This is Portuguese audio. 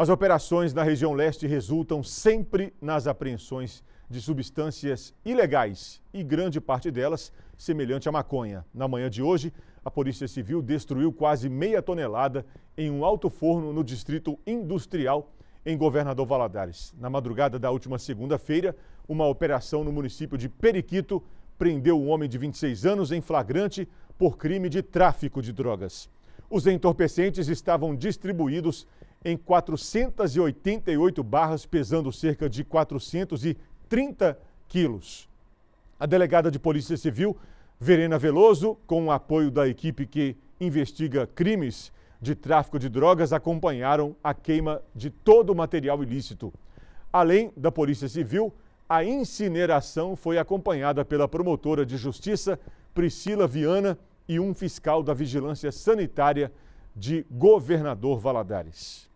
As operações na região leste resultam sempre nas apreensões de substâncias ilegais e grande parte delas semelhante à maconha. Na manhã de hoje, a Polícia Civil destruiu quase meia tonelada em um alto forno no distrito industrial em Governador Valadares. Na madrugada da última segunda-feira, uma operação no município de Periquito prendeu um homem de 26 anos em flagrante por crime de tráfico de drogas. Os entorpecentes estavam distribuídos em 488 barras, pesando cerca de 430 quilos. A delegada de Polícia Civil, Verena Veloso, com o apoio da equipe que investiga crimes de tráfico de drogas, acompanharam a queima de todo o material ilícito. Além da Polícia Civil, a incineração foi acompanhada pela promotora de justiça, Priscila Viana, e um fiscal da Vigilância Sanitária de Governador Valadares.